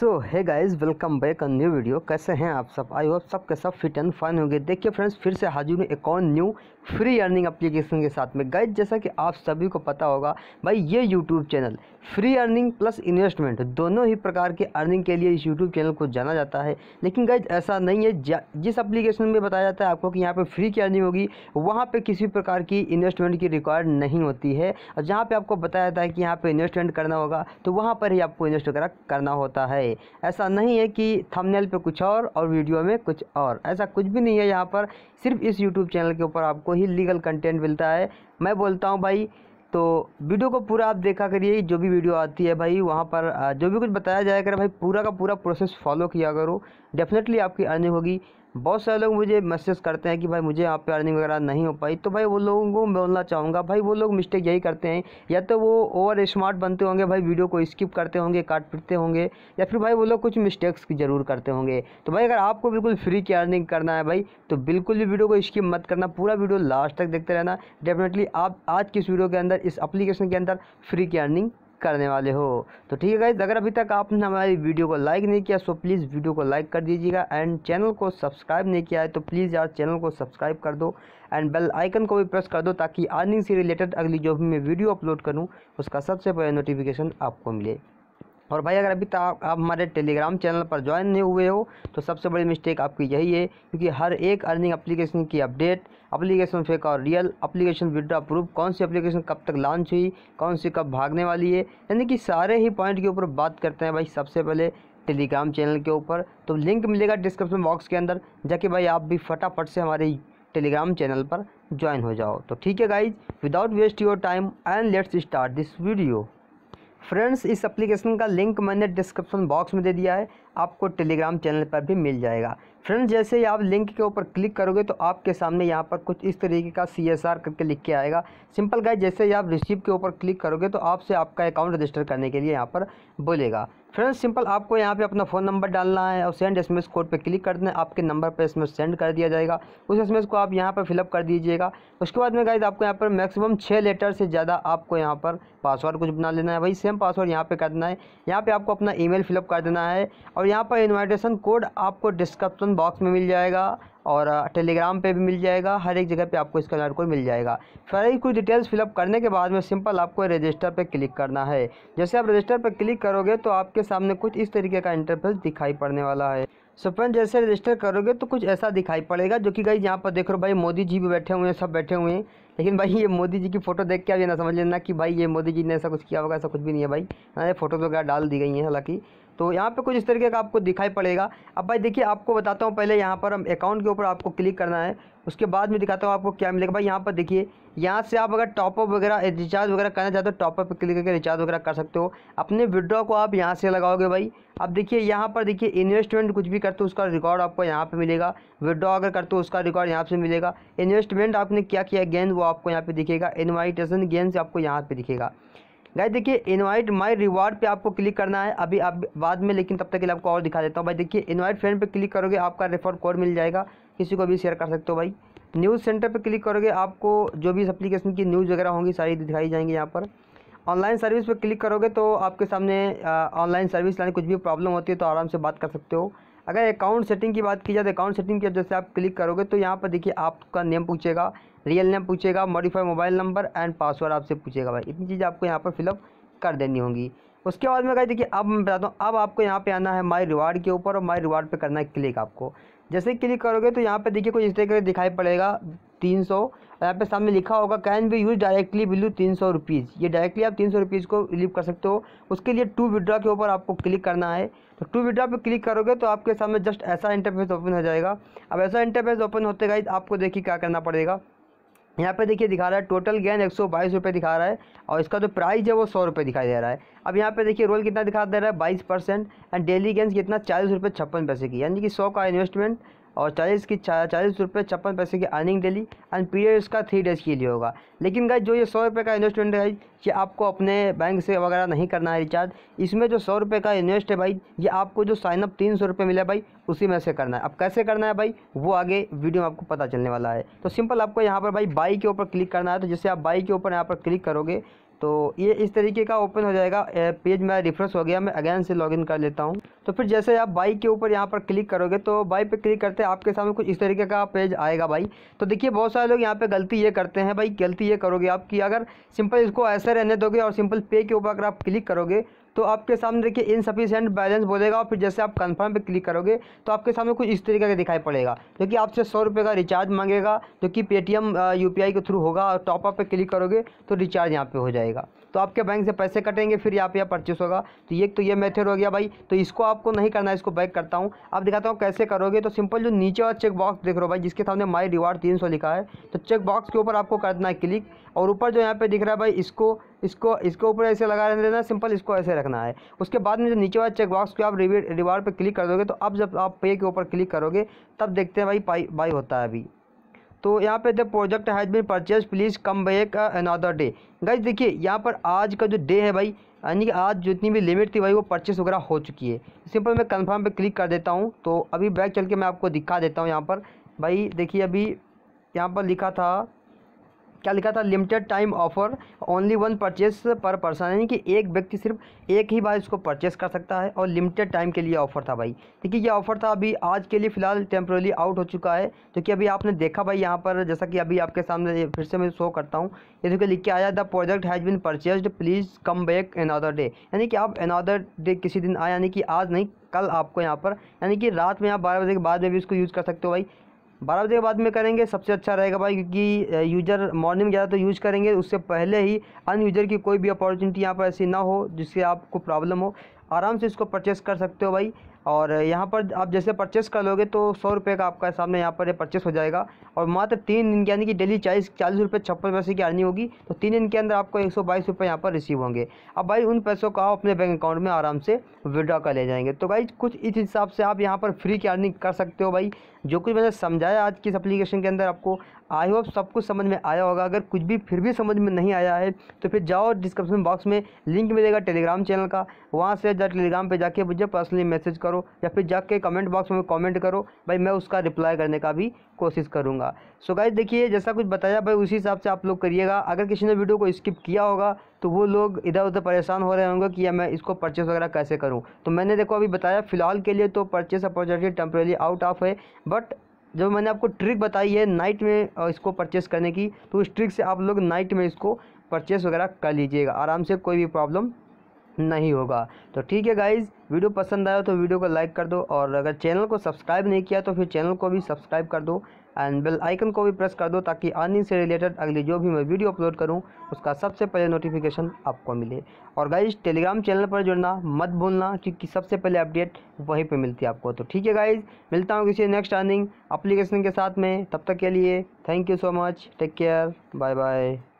so hey guys welcome back a new video कैसे हैं आप सब आई होप सब के सब फिट एंड फाइन होंगे देखिए फ्रेंड्स फिर से हाजिर हूँ एक और न्यू फ्री अर्निंग एप्लीकेशन के साथ में गाइज जैसा कि आप सभी को पता होगा भाई ये YouTube channel free earning plus investment दोनों ही प्रकार के अर्निंग के लिए इस यूट्यूब चैनल को जाना जाता है लेकिन गाइज ऐसा नहीं है जिस एप्लीकेशन में बताया जाता है आपको कि यहाँ पर फ्री की अर्निंग होगी वहाँ पर किसी प्रकार की इन्वेस्टमेंट की रिक्वायर्ड नहीं होती है और जहाँ पर आपको बताया जाता है कि यहाँ पर इन्वेस्टमेंट करना होगा तो वहाँ पर ही आपको इन्वेस्ट करना होता है ऐसा नहीं है कि थमनेल पर कुछ और और वीडियो में कुछ और ऐसा कुछ भी नहीं है यहाँ पर सिर्फ इस यूट्यूब चैनल के ऊपर आपको आपको ही लीगल कंटेंट मिलता है मैं बोलता हूँ भाई तो वीडियो को पूरा आप देखा करिए जो भी वीडियो आती है भाई वहाँ पर जो भी कुछ बताया जाएगा भाई पूरा का पूरा प्रोसेस फॉलो किया करो डेफिनेटली आपकी अर्निंग होगी बहुत सारे लोग मुझे मैसेज करते हैं कि भाई मुझे यहाँ पे अर्निंग वगैरह नहीं हो पाई तो भाई वो लोगों को मैं बोलना चाहूँगा भाई वो लोग मिस्टेक यही करते हैं या तो वो ओवर स्मार्ट बनते होंगे भाई वीडियो को स्किप करते होंगे काट पीटते होंगे या फिर भाई वो लोग कुछ मिस्टेक्स की ज़रूर करते होंगे तो भाई अगर आपको बिल्कुल फ्री की अर्निंग करना है भाई तो बिल्कुल भी वीडियो को स्किप मत करना पूरा वीडियो लास्ट तक देखते रहना डेफिनेटली आप आज की इस वीडियो के अंदर इस अप्लीकेशन के अंदर फ्री की अर्निंग करने वाले हो तो ठीक है गाइज अगर अभी तक आपने हमारी वीडियो को लाइक नहीं किया सो प्लीज़ वीडियो को लाइक कर दीजिएगा एंड चैनल को सब्सक्राइब नहीं किया है तो प्लीज़ यार चैनल को सब्सक्राइब कर दो एंड बेल आइकन को भी प्रेस कर दो ताकि अर्निंग से रिलेटेड अगली जो भी मैं वीडियो अपलोड करूँ उसका सबसे पहले नोटिफिकेशन आपको मिले और भाई अगर अभी तक आप हमारे टेलीग्राम चैनल पर ज्वाइन नहीं हुए हो तो सबसे बड़ी मिस्टेक आपकी यही है क्योंकि हर एक अर्निंग एप्लीकेशन की अपडेट एप्लीकेशन फेक और रियल एप्लीकेशन विड्रा प्रूफ कौन सी एप्लीकेशन कब तक लॉन्च हुई कौन सी कब भागने वाली है यानी कि सारे ही पॉइंट के ऊपर बात करते हैं भाई सबसे पहले टेलीग्राम चैनल के ऊपर तो लिंक मिलेगा डिस्क्रिप्शन बॉक्स के अंदर जाके भाई आप भी फटाफट से हमारे टेलीग्राम चैनल पर ज्वाइन हो जाओ तो ठीक है guys without waste your time and let's start this video friends इस एप्लीकेशन का लिंक मैंने डिस्क्रिप्शन बॉक्स में दे दिया है आपको टेलीग्राम चैनल पर भी मिल जाएगा फ्रेंड्स जैसे ही आप लिंक के ऊपर क्लिक करोगे तो आपके सामने यहाँ पर कुछ इस तरीके का सी एस आर करके लिख के आएगा सिंपल गाय जैसे ही आप रिसीव के ऊपर क्लिक करोगे तो आपसे आपका अकाउंट रजिस्टर करने के लिए यहाँ पर बोलेगा फ्रेंड्स सिंपल आपको यहाँ पे अपना फ़ोन नंबर डालना है और सेंड एसएमएस कोड पे क्लिक कर देना आपके नंबर पे एसएमएस सेंड कर दिया जाएगा उस एसएमएस को आप यहाँ पर फिलअप कर दीजिएगा उसके बाद में गाइज आपको यहाँ पर मैक्सिमम छः लेटर से ज़्यादा आपको यहाँ पर पासवर्ड कुछ बना लेना है वही सेम पासवर्ड यहाँ पर कर देना है यहाँ पर आपको अपना ई मेल फिलअप कर देना है और यहाँ पर इन्विटेशन कोड आपको डिस्क्रिप्सन बॉक्स में मिल जाएगा और टेलीग्राम पे भी मिल जाएगा हर एक जगह पे आपको इसका क्यू कोड मिल जाएगा फिर कुछ डिटेल्स फिलअप करने के बाद में सिंपल आपको रजिस्टर पे क्लिक करना है जैसे आप रजिस्टर पे क्लिक करोगे तो आपके सामने कुछ इस तरीके का इंटरफेस दिखाई पड़ने वाला है सो फ्रेंड जैसे रजिस्टर करोगे तो कुछ ऐसा दिखाई पड़ेगा जो कि भाई यहाँ पर देख रहे हो भाई मोदी जी भी बैठे हुए हैं सब बैठे हुए हैं लेकिन भाई ये मोदी जी की फ़ोटो देख के आप ये ना समझ लेना कि भाई ये मोदी जी ने ऐसा कुछ किया होगा ऐसा कुछ भी नहीं है भाई ना हाँ, ये फ़ोटो वगैरह तो डाल दी गई हैं हालांकि तो यहाँ पे कुछ इस तरीके का आपको दिखाई पड़ेगा अब भाई देखिए आपको बताता हूँ पहले यहाँ पर हम अकाउंट के ऊपर आपको क्लिक करना है उसके बाद में दिखाता हूँ आपको क्या मिलेगा भाई यहाँ पर देखिए यहाँ से आप अगर टॉपअप वगैरह रिचार्ज वगैरह करना चाहते हो टॉपअप पर क्लिक करके रिचार्ज वगैरह कर सकते हो अपने विड्रॉ को आप यहाँ से लगाओगे भाई अब देखिए यहाँ पर देखिए इन्वेस्टमेंट कुछ भी करते हो उसका रिकॉर्ड आपको यहाँ पर मिलेगा विड्रॉ अगर करते हो उसका रिकॉर्ड यहाँ से मिलेगा इन्वेस्टमेंट आपने क्या किया गेंद वो आपको यहाँ पर दिखेगा इन्वाइटेशन गेंद आपको यहाँ पर दिखेगा गाय देखिए इनवाइट माई रिवार्ड पे आपको क्लिक करना है अभी आप बाद में लेकिन तब तक के लिए आपको और दिखा देता हूँ भाई देखिए इनवाइट फ्रेंड पे क्लिक करोगे आपका रेफर कोड मिल जाएगा किसी को भी शेयर कर सकते हो भाई न्यूज़ सेंटर पे क्लिक करोगे आपको जो भी इस एप्लीकेशन की न्यूज़ वगैरह होंगी सारी दिखाई जाएंगी यहाँ पर ऑनलाइन सर्विस पर क्लिक करोगे तो आपके सामने ऑनलाइन सर्विस लाने कुछ भी प्रॉब्लम होती है तो आराम से बात कर सकते हो अगर अकाउंट सेटिंग की बात की जाए तो अकाउंट सेटिंग की जैसे आप क्लिक करोगे तो यहाँ पर देखिए आपका नेम पूछेगा रियल नेम पूछेगा modify mobile number and password आपसे पूछेगा भाई इतनी चीज़ आपको यहाँ पर फिलअप कर देनी होगी उसके बाद में कहा देखिए अब मैं बताता हूँ अब आपको यहाँ पे आना है माई रिवार्ड के ऊपर और माई रिवार्ड पे करना है क्लिक आपको जैसे क्लिक करोगे तो यहाँ पे देखिए कुछ इस तरीके से दिखाई पड़ेगा तीन सौ और यहाँ पे सामने लिखा होगा can be use directly below तीन सौ रुपीज़ ये डायरेक्टली आप तीन सौ रुपीज़ को रिलीव कर सकते हो उसके लिए टू विड्रा के ऊपर आपको क्लिक करना है तो टू विड्रा पे क्लिक करोगे तो आपके सामने जस्ट ऐसा इंटरफेस ओपन हो जाएगा अब ऐसा इंटरफेस ओपन होते गई आपको देखिए क्या करना पड़ेगा यहाँ पे देखिए दिखा रहा है टोटल गेन एक सौ बाईस रुपये दिखा रहा है और इसका जो तो प्राइस है वो सौ रुपये दिखाई दे रहा है अब यहाँ पे देखिए रोल कितना दिखा दे रहा है बाईस परसेंट एंड डेली गेंस कितना चालीस रुपये छप्पन पैसे की यानी कि सौ का इन्वेस्टमेंट और चालीस की चालीस रुपये छप्पन पैसे की अर्निंग डेली एंड पीरियड उसका थ्री डेज़ के लिए होगा लेकिन गाइज जो ये सौ रुपये का इन्वेस्टमेंट है ये आपको अपने बैंक से वगैरह नहीं करना है रिचार्ज इसमें जो सौ रुपये का इन्वेस्ट है भाई ये आपको जो साइनअप तीन सौ रुपये मिला भाई उसी में से करना है अब कैसे करना है भाई वो आगे वीडियो में आपको पता चलने वाला है तो सिंपल आपको यहाँ पर भाई बाई के ऊपर क्लिक करना है तो जैसे आप बाई के ऊपर यहाँ पर क्लिक करोगे तो ये इस तरीके का ओपन हो जाएगा पेज मेरा रिफ्रेश हो गया मैं अगेन से लॉगिन कर लेता हूँ तो फिर जैसे आप बाई के ऊपर यहाँ पर क्लिक करोगे तो बाई पे क्लिक करते आपके सामने कुछ इस तरीके का पेज आएगा भाई तो देखिए बहुत सारे लोग यहाँ पे गलती ये करते हैं भाई गलती ये करोगे आप कि अगर सिंपल इसको ऐसे रहने दोगे और सिंपल पे के ऊपर अगर आप क्लिक करोगे तो आपके सामने देखिए इनसफिशियंट बैलेंस बोलेगा और फिर जैसे आप कन्फर्म पे क्लिक करोगे तो आपके सामने कुछ इस तरीके का दिखाई पड़ेगा जो कि आपसे सौ रुपये का रिचार्ज मांगेगा जो कि पेटीएम यूपीआई के थ्रू होगा और टॉपअप पे क्लिक करोगे तो रिचार्ज यहाँ पे हो जाएगा तो आपके बैंक से पैसे कटेंगे फिर यहाँ पे यहाँ परचेस होगा तो ये तो ये मेथड हो गया भाई तो इसको आपको नहीं करना है इसको बैक करता हूँ आप दिखाता हूँ कैसे करोगे तो सिंपल जो नीचे वाला चेक बॉक्स देख रहे हो भाई जिसके सामने माई रिवार्ड तीन लिखा है तो चेक बॉक्स के ऊपर आपको करना है क्लिक और ऊपर जो यहाँ पर दिख रहा है भाई इसको इसको इसके ऊपर ऐसे लगा रहने देना सिंपल इसको ऐसे रखना है उसके बाद में जो नीचे वाला चेक बॉक्स आप आप रिवार्ड पर क्लिक कर दोगे तो अब जब आप पे के ऊपर क्लिक करोगे तब देखते हैं भाई पाई बाई होता है अभी तो यहाँ पे the project has been purchase please come back another day guys देखिए यहाँ पर आज का जो डे है भाई यानी कि आज जितनी भी लिमिट थी भाई वो परचेस वगैरह हो चुकी है सिंपल मैं कंफर्म पे क्लिक कर देता हूँ तो अभी बैक चल के मैं आपको दिखा देता हूँ यहाँ पर भाई देखिए अभी यहाँ पर लिखा था क्या लिखा था limited time offer only one purchase per person यानी कि एक व्यक्ति सिर्फ एक ही बार इसको परचेस कर सकता है और लिमिटेड टाइम के लिए ऑफर था भाई देखिए ये ऑफर था अभी आज के लिए फिलहाल टेम्प्रोली आउट हो चुका है क्योंकि अभी आपने देखा भाई यहाँ पर जैसा कि अभी आपके सामने फिर से मैं शो करता हूँ ये देखिए लिख के आया the project has been purchase please come back another day यानी कि आप अनदर डे किसी दिन आए यानी कि आज नहीं कल आपको यहाँ पर यानी कि रात में आप बारह बजे के बाद में भी इसको यूज़ कर सकते हो भाई बारह बजे के बाद में करेंगे सबसे अच्छा रहेगा भाई क्योंकि यूज़र मॉर्निंग में ज़्यादा तो यूज़ करेंगे उससे पहले ही अन यूज़र की कोई भी अपॉर्चुनिटी यहाँ पर ऐसी ना हो जिससे आपको प्रॉब्लम हो आराम से इसको परचेस कर सकते हो भाई और यहाँ पर आप जैसे परचेस कर लोगे तो सौ रुपये का आपका सामने यहाँ पर परचेस हो जाएगा और मात्र तीन दिन यानी कि डेली चालीस चालीस रुपये छप्पन पैसे की अर्निंग होगी तो तीन दिन के अंदर आपको एक सौ बाईस रुपये यहाँ पर रिसीव होंगे अब भाई उन पैसों को आप अपने बैंक अकाउंट में आराम से विड्रॉ कर ले जाएंगे तो भाई कुछ इस हिसाब से आप यहाँ पर फ्री की अर्निंग कर सकते हो भाई जो कुछ मैंने समझाया आज की इस एप्लीकेशन के अंदर आपको आई होप सब कुछ समझ में आया होगा अगर कुछ भी फिर भी समझ में नहीं आया है तो फिर जाओ डिस्क्रिप्शन बॉक्स में लिंक मिलेगा टेलीग्राम चैनल का वहाँ से जा टेलीग्राम पे जाके मुझे पर्सनली मैसेज करो या फिर जाके कमेंट बॉक्स में कमेंट करो भाई मैं उसका रिप्लाई करने का भी कोशिश करूँगा सो गाइज देखिए जैसा कुछ बताया भाई उसी हिसाब से आप लोग करिएगा अगर किसी ने वीडियो को स्किप किया होगा तो वो लोग इधर उधर परेशान हो रहे होंगे कि मैं इसको परचेस वगैरह कैसे करूँ तो मैंने देखो अभी बताया फ़िलहाल के लिए तो purchase opportunity temporary out of है बट जब मैंने आपको ट्रिक बताई है नाइट में इसको परचेस करने की तो उस ट्रिक से आप लोग नाइट में इसको परचेस वगैरह कर लीजिएगा आराम से कोई भी प्रॉब्लम नहीं होगा तो ठीक है गाइज वीडियो पसंद आया तो वीडियो को लाइक कर दो और अगर चैनल को सब्सक्राइब नहीं किया तो फिर चैनल को भी सब्सक्राइब कर दो एंड बेल आइकन को भी प्रेस कर दो ताकि अर्निंग से रिलेटेड अगली जो भी मैं वीडियो अपलोड करूं उसका सबसे पहले नोटिफिकेशन आपको मिले और गाइज टेलीग्राम चैनल पर जुड़ना मत भूलना क्योंकि सबसे पहले अपडेट वहीं पे मिलती है आपको तो ठीक है गाइज मिलता हूँ किसी नेक्स्ट अर्निंग अप्लीकेशन के साथ में तब तक के लिए thank you so much take care bye bye